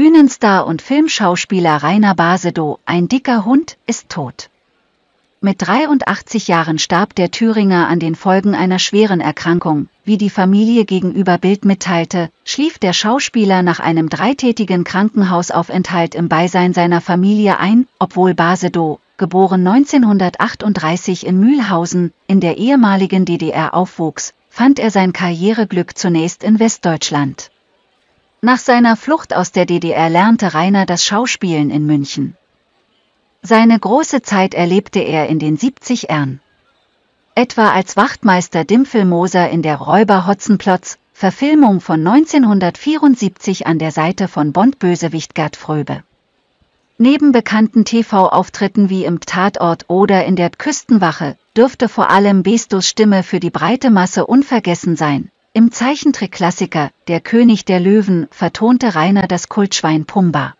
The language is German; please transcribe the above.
Bühnenstar und Filmschauspieler Rainer Basedow, ein dicker Hund, ist tot. Mit 83 Jahren starb der Thüringer an den Folgen einer schweren Erkrankung. Wie die Familie gegenüber Bild mitteilte, schlief der Schauspieler nach einem dreitägigen Krankenhausaufenthalt im Beisein seiner Familie ein, obwohl Basedow, geboren 1938 in Mühlhausen, in der ehemaligen DDR aufwuchs, fand er sein Karriereglück zunächst in Westdeutschland. Nach seiner Flucht aus der DDR lernte Rainer das Schauspielen in München. Seine große Zeit erlebte er in den 70 Ern. Etwa als Wachtmeister Dimpfelmoser in der Räuber Hotzenplotz, Verfilmung von 1974 an der Seite von Bond-Bösewicht Gerd Fröbe. Neben bekannten TV-Auftritten wie im Tatort oder in der Küstenwache dürfte vor allem Bestos Stimme für die breite Masse unvergessen sein. Im Zeichentrickklassiker Der König der Löwen vertonte Rainer das Kultschwein Pumba.